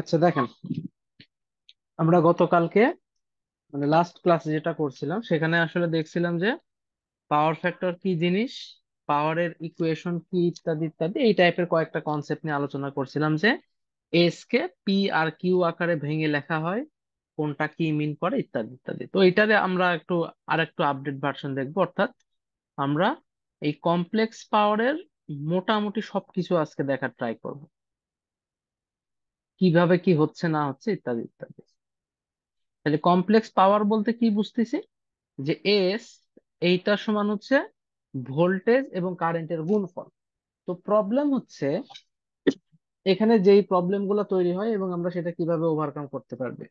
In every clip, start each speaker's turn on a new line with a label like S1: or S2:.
S1: আচ্ছা দেখেন আমরা গতকালকে মানে লাস্ট ক্লাসে যেটা করছিলাম সেখানে আসলে দেখছিলাম যে পাওয়ার ফ্যাক্টর কি জিনিস পাওয়ারের ইকুয়েশন কি ইত্যাদি ইত্যাদি এই টাইপের কয়েকটা কনসেপ্ট নিয়ে আলোচনা করছিলাম যে S K P R Q আকারে ভেঙে লেখা হয় কোনটা কি মিন করে ইত্যাদি ইত্যাদি তো এটারে আমরা একটু আর একটু আপডেট ভার্সন দেখবো অর্থাৎ আমরা এই কমপ্লেক্স পাওয়ারের মোটামুটি সবকিছু আজকে দেখার ট্রাই করব কিভাবে কি হচ্ছে না হচ্ছে ইত্যাদি ইত্যাদি তাহলে কমপ্লেক্স পাওয়ার বলতে কি বুঝতেছি যে এস এইটা সমান হচ্ছে ভোল্টেজ এবং কারেন্টের গুণফল তো প্রবলেম হচ্ছে এখানে যেই প্রবলেম গুলো তৈরি হয় এবং আমরা সেটা কিভাবে ওভারকাম করতে পারবে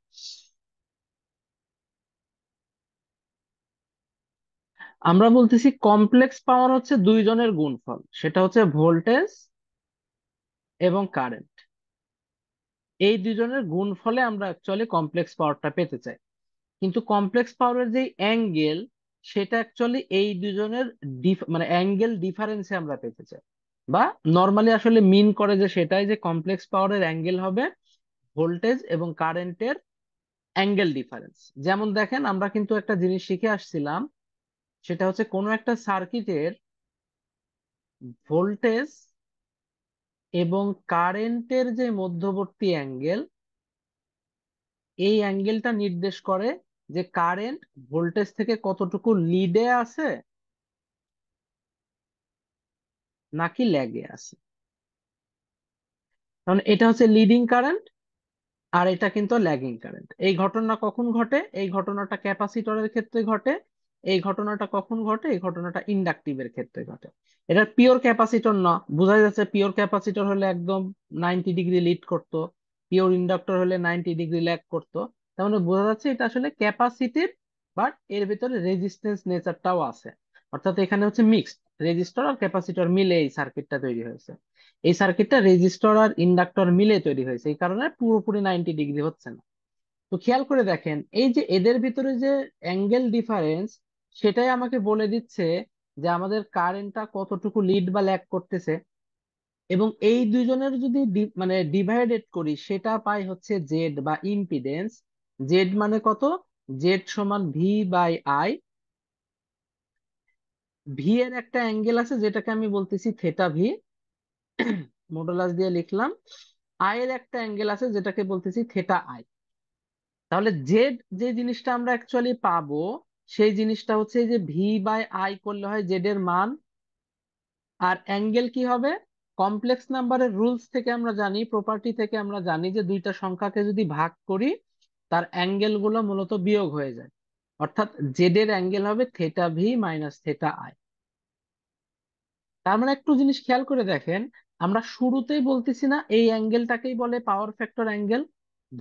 S1: আমরা বলতেছি কমপ্লেক্স পাওয়ার হচ্ছে দুইজনের গুণফল সেটা হচ্ছে ভোল্টেজ এবং কারেন্ট এই দুজনের গুণ ফলে আমরা অ্যাকচুয়ালি কমপ্লেক্স পাওয়ারটা পেতে চাই কিন্তু কমপ্লেক্স পাওয়ারের যে অ্যাঙ্গেল সেটা অ্যাকচুয়ালি এই দুজনের মানে অ্যাঙ্গেল ডিফারেন্সে আমরা পেতে চাই বা নর্মালি আসলে মিন করে যে সেটাই যে কমপ্লেক্স পাওয়ারের অ্যাঙ্গেল হবে ভোল্টেজ এবং কারেন্টের অ্যাঙ্গেল ডিফারেন্স যেমন দেখেন আমরা কিন্তু একটা জিনিস শিখে আসছিলাম সেটা হচ্ছে কোনো একটা সার্কিটের ভোল্টেজ এবং কারেন্টের যে মধ্যবর্তী অ্যাঙ্গেল এই অ্যাঙ্গেলটা নির্দেশ করে যে কারেন্ট ভোল্টেজ থেকে কতটুকু লিডে আছে নাকি ল্যাগে আছে কারণ এটা হচ্ছে লিডিং কারেন্ট আর এটা কিন্তু ল্যাগিং কারেন্ট এই ঘটনা কখন ঘটে এই ঘটনাটা ক্যাপাসিটরের ক্ষেত্রে ঘটে এই ঘটনাটা কখন ঘটে এই ঘটনাটা ইন্ডাকটিভ এর ক্ষেত্রে ঘটে এটা পিওর ক্যাপাসিটর না বোঝা যাচ্ছে পিওর ক্যাপাসিটর হলে একদম নাইনটি ডিগ্রি লিড করত পিওর ইন্ডাক্টর হলে নাইনটি ডিগ্রি ল্যাগ করত তার মানে বোঝা যাচ্ছে এটা আসলে ক্যাপাসিটিভ বাট এর ভিতরে রেজিস্টেন্স নেচারটাও আছে অর্থাৎ এখানে হচ্ছে মিক্সড রেজিস্টর আর ক্যাপাসিটর মিলে এই সার্কিটটা তৈরি হয়েছে এই সার্কিটটা রেজিস্টর আর ইন্ডাক্টর মিলে তৈরি হয়েছে এই কারণে পুরোপুরি নাইনটি ডিগ্রি হচ্ছে না তো খেয়াল করে দেখেন এই যে এদের ভিতরে যে অ্যাঙ্গেল ডিফারেন্স সেটাই আমাকে বলে দিচ্ছে যে আমাদের কারেন্টটা কতটুকু লিড বা ল্যাগ করতেছে এবং এই দুজনের যদি মানে ডিভাইডেড করি সেটা পাই হচ্ছে জেড বা ইম্পিডেন্স জেড মানে কত জেড সমান ভি বাই আই ভি এর একটা অ্যাঙ্গেল আছে যেটাকে আমি বলতেছি থেটা ভি মডুলাস দিয়ে লিখলাম আই এর একটা অ্যাঙ্গেল আছে যেটাকে বলতেছি থেটা আই তাহলে জেড যে জিনিসটা আমরা অ্যাকচুয়ালি পাবো সেই জিনিসটা হচ্ছে যে ভি বাই আই করলে হয় জেড এর মান আর অ্যাঙ্গেল কি হবে কমপ্লেক্স নাম্বারের রুলস থেকে আমরা জানি প্রপার্টি থেকে আমরা জানি যে দুইটা সংখ্যাকে যদি ভাগ করি তার অ্যাঙ্গেল গুলো মূলত বিয়োগ হয়ে যায় অর্থাৎ জেড এর অ্যাঙ্গেল হবে theta V minus theta I তার মানে একটু জিনিস খেয়াল করে দেখেন আমরা শুরুতেই বলতেছি না এই অ্যাঙ্গেলটাকেই বলে পাওয়ার ফ্যাক্টর অ্যাঙ্গেল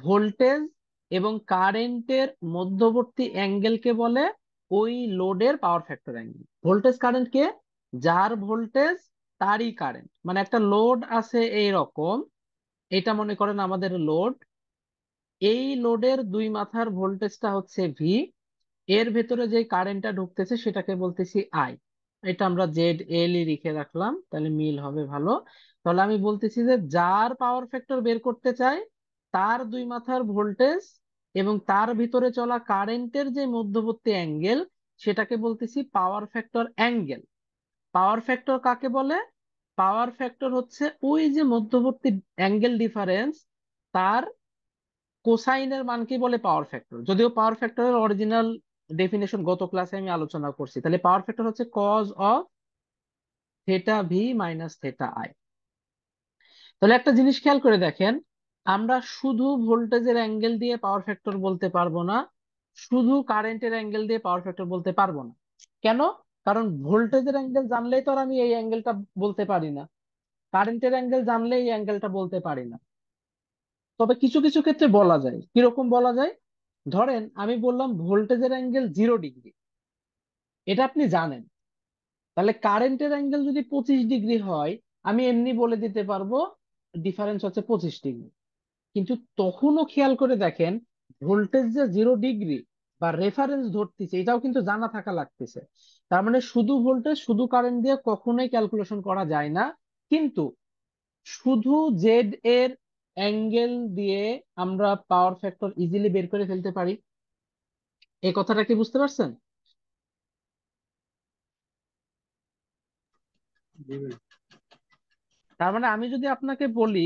S1: ভোল্টেজ এবং কারেন্টের মধ্যবর্তী অ্যাঙ্গেলকে বলে ওই লোডের power factor angle voltage current কে যার ভোল্টেজ তারই কারেন্ট মানে একটা লোড আছে এই রকম এটা মনে করেন আমাদের লোড এই লোডের দুই মাথার ভোল্টেজটা হচ্ছে ভি এর ভেতরে যে কারেন্টটা ঢুকতেছে সেটাকে বলতেছি আই এটা আমরা জেড এল ই লিখে রাখলাম তাহলে মিল হবে ভালো তাহলে আমি বলতেছি যে যার পাওয়ার ফ্যাক্টর বের করতে চাই তার দুই মাথার ভোল্টেজ এবং তার ভিতরে চলা কারেন্টের যে মধ্যবর্তী অ্যাঙ্গেল সেটাকে বলতেছি power factor angle power factor কাকে বলে পাওয়ার ফ্যাক্টর হচ্ছে ওই যে মধ্যবর্তী অ্যাঙ্গেল ডিফারেন্স তার কোসাইনের মানকে বলে পাওয়ার ফ্যাক্টর যদিও পাওয়ার ফ্যাক্টরের অরিজিনাল ডেফিনেশন গত ক্লাসে আমি আলোচনা করছি তাহলে পাওয়ার ফ্যাক্টর হচ্ছে cos of theta V minus theta I তাহলে একটা জিনিস খেয়াল করে দেখেন আমরা শুধু ভোল্টেজের অ্যাঙ্গেল দিয়ে পাওয়ার ফ্যাক্টর বলতে পারবো না শুধু কারেন্টের অ্যাঙ্গেল দিয়ে পাওয়ার ফ্যাক্টর বলতে পারবো না কেন কারণ ভোল্টেজের অ্যাঙ্গেল জানলেই তো আর আমি এই অ্যাঙ্গেলটা বলতে পারি না কারেন্টের অ্যাঙ্গেল জানলে এই অ্যাঙ্গেলটা বলতে পারি না তবে কিছু কিছু ক্ষেত্রে বলা যায় কিরকম বলা যায় ধরেন আমি বললাম ভোল্টেজের অ্যাঙ্গেল জিরো ডিগ্রি এটা আপনি জানেন তাহলে কারেন্টের অ্যাঙ্গেল যদি পঁচিশ ডিগ্রি হয় আমি এমনি বলে দিতে পারবো ডিফারেন্স হচ্ছে পঁচিশ ডিগ্রি কিন্তু তখনও খেয়াল করে দেখেন ভোল্টেজ যে জিরো ডিগ্রি বা রেফারেন্স ধরতেছে এটাও কিন্তু জানা থাকা লাগতেছে তার মানে শুধু ভোল্টেজ শুধু কারেন্ট দিয়ে কখনোই ক্যালকুলেশন করা যায় না কিন্তু শুধু জেড এর অ্যাঙ্গেল দিয়ে আমরা পাওয়ার ফ্যাক্টর ইজিলি বের করে ফেলতে পারি এই কথাটা কি বুঝতে পারছেন তার মানে আমি যদি আপনাকে বলি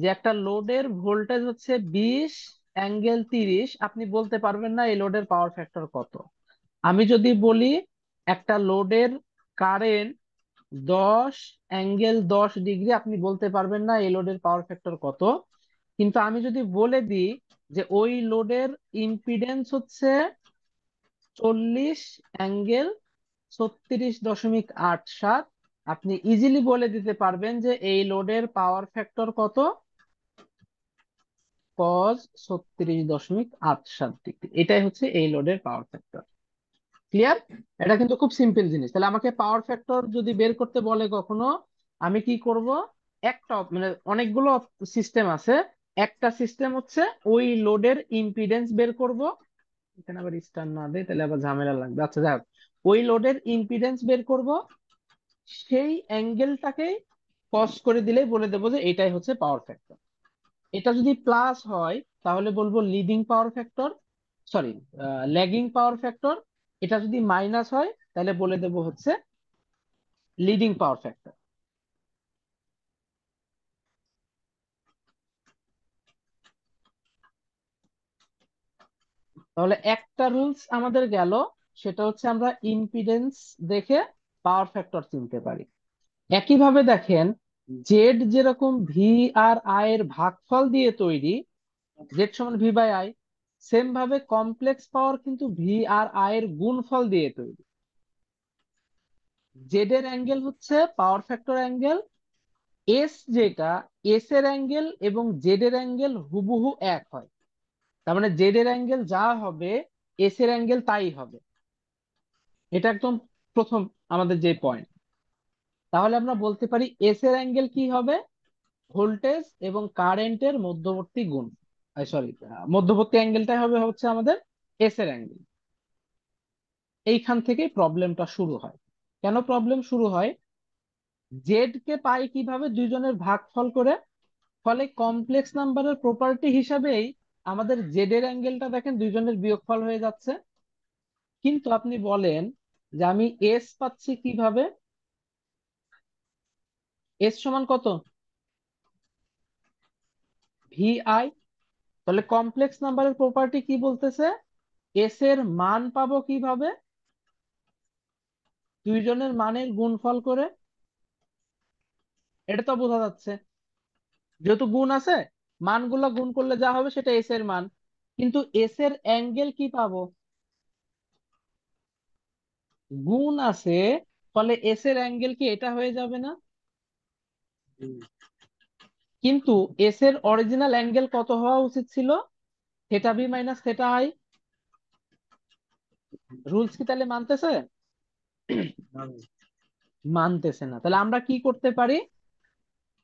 S1: যে একটা লোডের ভোল্টেজ হচ্ছে বিশ অ্যাঙ্গেল তিরিশ আপনি বলতে পারবেন না এই লোডের পাওয়ার ফ্যাক্টর কত আমি যদি বলি একটা লোডের কারেন্ট দশ অ্যাঙ্গেল দশ ডিগ্রি আপনি বলতে পারবেন না এই লোডের পাওয়ার ফ্যাক্টর কত কিন্তু আমি যদি বলে দিই যে ওই লোডের ইম্পিডেন্স হচ্ছে চল্লিশ অ্যাঙ্গেল ছত্রিশ দশমিক আট সাত আপনি ইজিলি বলে দিতে পারবেন যে এই লোডের পাওয়ার ফ্যাক্টর কত কজ ছত্রিশ দশমিক আট সাত ডিগ্রি এটাই হচ্ছে এই লোডের পাওয়ার ফ্যাক্টর ক্লিয়ার এটা কিন্তু খুব সিম্পল জিনিস তাহলে আমাকে পাওয়ার ফ্যাক্টর যদি বের করতে বলে কখনো আমি কি করব একটা মানে অনেকগুলো সিস্টেম আছে একটা সিস্টেম হচ্ছে ওই লোডের ইম্পিডেন্স বের করব এখানে আবার স্টার না দেয় তাহলে আবার ঝামেলা লাগবে আচ্ছা যাক ওই লোডের ইম্পিডেন্স বের করব সেই অ্যাঙ্গেলটাকে কস করে দিলেই বলে দেবো যে এটাই হচ্ছে পাওয়ার ফ্যাক্টর এটা যদি প্লাস হয় তাহলে বলবো leading power factor sorry lagging power factor এটা যদি মাইনাস হয় তাহলে বলে দেব হচ্ছে লিডিং পাওয়ার ফ্যাক্টর তাহলে একটা রুলস আমাদের গেল সেটা হচ্ছে আমরা ইম্পিডেন্স দেখে পাওয়ার ফ্যাক্টর চিনতে পারি একইভাবে দেখেন জেড যেরকম ভি আর আই এর ভাগফল দিয়ে তৈরি জেড সমান ভি বাই আই সেম ভাবে কমপ্লেক্স পাওয়ার কিন্তু ভি আর আই এর গুণফল দিয়ে তৈরি জেড এর অ্যাঙ্গেল হচ্ছে পাওয়ার ফ্যাক্টর অ্যাঙ্গেল এস যেটা এস এর অ্যাঙ্গেল এবং জেড এর অ্যাঙ্গেল হুবহু এক হয় তার মানে জেড এর অ্যাঙ্গেল যা হবে এস এর অ্যাঙ্গেল তাই হবে এটা একদম প্রথম আমাদের যে পয়েন্ট তাহলে আমরা বলতে পারি এস এর অ্যাঙ্গেল কি হবে ভোল্টেজ এবং কারেন্টের মধ্যবর্তী গুণ সরি মধ্যবর্তী অ্যাঙ্গেলটাই হবে হচ্ছে আমাদের এস এর অ্যাঙ্গেল এইখান থেকেই প্রবলেমটা শুরু হয় কেন প্রবলেম শুরু হয় জেড কে পাই কিভাবে দুইজনের ভাগফল করে ফলে কমপ্লেক্স নাম্বারের প্রপার্টি হিসাবেই আমাদের জেড এর অ্যাঙ্গেলটা দেখেন দুইজনের বিয়োগফল হয়ে যাচ্ছে কিন্তু আপনি বলেন যে আমি এস পাচ্ছি কিভাবে এস সমান কত ভিআই তাহলে কমপ্লেক্স নাম্বারের প্রপার্টি কি বলতেছে এস এর মান পাবো কিভাবে দুইজনের মানের গুণফল করে এটা তো বোঝা যাচ্ছে যেহেতু গুণ আছে গুলা গুণ করলে যা হবে সেটা এস এর মান কিন্তু এস এর অ্যাঙ্গেল কি পাবো গুণ আছে ফলে এস এর অ্যাঙ্গেল কি এটা হয়ে যাবে না কিন্তু এস এর অরিজিনাল অ্যাঙ্গেল কত হওয়া উচিত ছিল theta V minus theta I rules কি তাহলে মানতেছে মানতেছে না তাহলে আমরা কি করতে পারি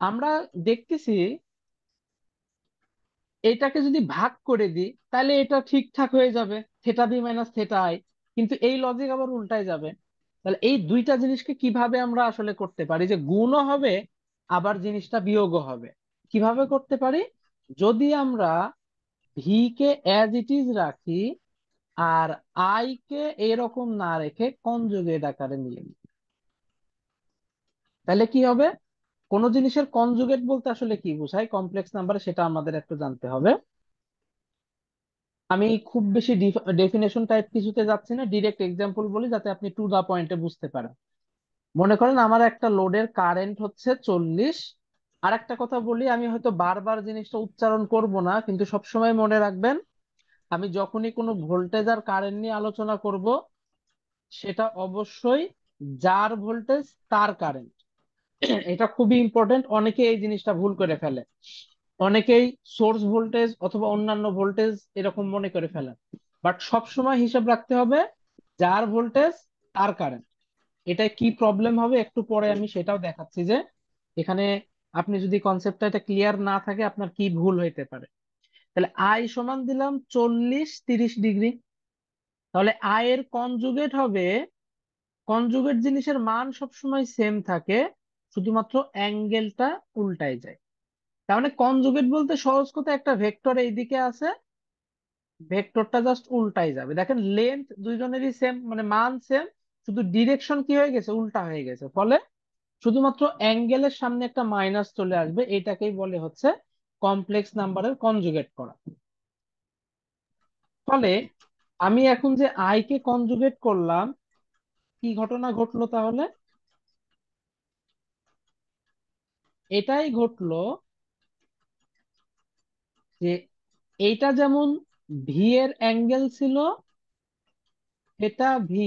S1: আমরা দেখতেছি এটাকে যদি ভাগ করে দিই তাহলে এটা ঠিকঠাক হয়ে যাবে theta V minus theta I কিন্তু এই লজিক আবার উল্টায় যাবে তাহলে এই দুইটা জিনিসকে কিভাবে আমরা আসলে করতে পারি যে গুণও হবে আবার জিনিসটা বিয়োগও হবে কিভাবে করতে পারি যদি আমরা ভি কে অ্যাজ ইট ইজ রাখি আর আই কে এরকম না রেখে কনজুগেট আকারে নিয়ে নিই তাহলে কি হবে কোন জিনিসের কনজুগেট বলতে আসলে কি বোঝায় কমপ্লেক্স নাম্বার সেটা আমাদের একটু জানতে হবে আমি খুব বেশি ডেফিনেশন টাইপ কিছুতে যাচ্ছি না ডিরেক্ট এক্সাম্পল বলি যাতে আপনি টু দা পয়েন্টে বুঝতে পারেন মনে করেন আমার একটা লোডের কারেন্ট হচ্ছে চল্লিশ আর একটা কথা বলি আমি হয়তো বারবার জিনিসটা উচ্চারণ করব না কিন্তু সবসময় মনে রাখবেন আমি যখনই কোনো ভোল্টেজ আর কারেন্ট নিয়ে আলোচনা করব সেটা অবশ্যই যার ভোল্টেজ তার কারেন্ট এটা খুবই ইম্পর্টেন্ট অনেকে এই জিনিসটা ভুল করে ফেলে অনেকেই সোর্স ভোল্টেজ অথবা অন্যান্য ভোল্টেজ এরকম মনে করে ফেলে বাট সবসময় হিসাব রাখতে হবে যার ভোল্টেজ তার কারেন্ট এটা কি প্রবলেম হবে একটু পরে আমি সেটাও দেখাচ্ছি যে এখানে আপনি যদি কনসেপ্টটা এটা ক্লিয়ার না থাকে আপনার কি ভুল হইতে পারে তাহলে আই সমান দিলাম চল্লিশ তিরিশ ডিগ্রি তাহলে আয়ের কনজুগেট হবে কনজুগেট জিনিসের মান সবসময় সেম থাকে শুধুমাত্র অ্যাঙ্গেলটা উল্টায় যায় তার মানে কনজুগেট বলতে সহজ কথা একটা ভেক্টর এইদিকে আছে ভেক্টরটা জাস্ট উল্টাই যাবে দেখেন লেন্থ দুইজনেরই সেম মানে মান সেম শুধু ডিরেকশন কি হয়ে গেছে উল্টা হয়ে গেছে ফলে শুধুমাত্র অ্যাঙ্গেলের সামনে একটা মাইনাস চলে আসবে এটাকেই বলে হচ্ছে কমপ্লেক্স নাম্বারের কনজুগেট করা ফলে আমি এখন যে আই কে কনজুগেট করলাম কি ঘটনা ঘটলো তাহলে এটাই ঘটলো যে এটা যেমন ভি এর অ্যাঙ্গেল ছিল এটা ভি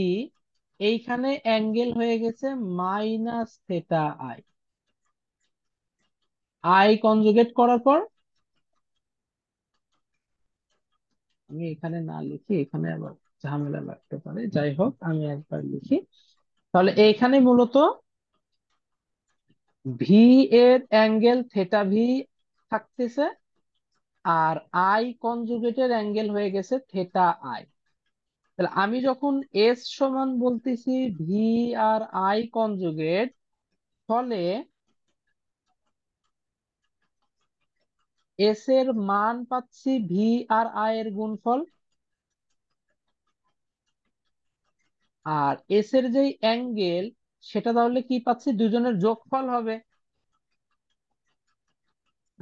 S1: এইখানে অ্যাঙ্গেল হয়ে গেছে minus theta I I conjugate করার পর আমি এখানে না লিখি এখানে আবার ঝামেলা লাগতে পারে যাই হোক আমি একবার লিখি তাহলে এইখানে মূলত ভি এর অ্যাঙ্গেল থেটা ভি থাকতেছে আর আই কনজুগেটের অ্যাঙ্গেল হয়ে গেছে থেটা আই তাহলে আমি যখন এস সমান বলতেছি ভি আর আই কনজুগেট ফলে এস এর মান পাচ্ছি ভি আর আই এর গুণফল আর এস এর যে অ্যাঙ্গেল সেটা তাহলে কি পাচ্ছি দুজনের যোগফল হবে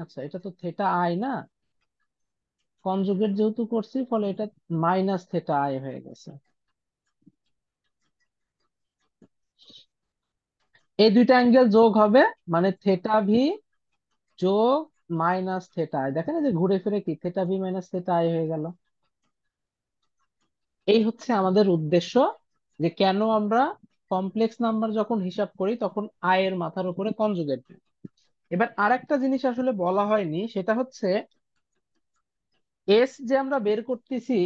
S1: আচ্ছা এটা তো থেটা আই না কনজুগেট যেহেতু করছি ফলে এটা মাইনাস থেটা আই হয়ে গেছে এই দুইটা অ্যাঙ্গেল যোগ হবে মানে থেটা ভি যোগ মাইনাস থেটা আই দেখেন যে ঘুরে ফিরে কি theta V minus theta I হয়ে গেল এই হচ্ছে আমাদের উদ্দেশ্য যে কেন আমরা কমপ্লেক্স নাম্বার যখন হিসাব করি তখন আয়ের মাথার উপরে কনজুগেট এবার আরেকটা জিনিস আসলে বলা হয়নি সেটা হচ্ছে এস যে আমরা বের করতেছি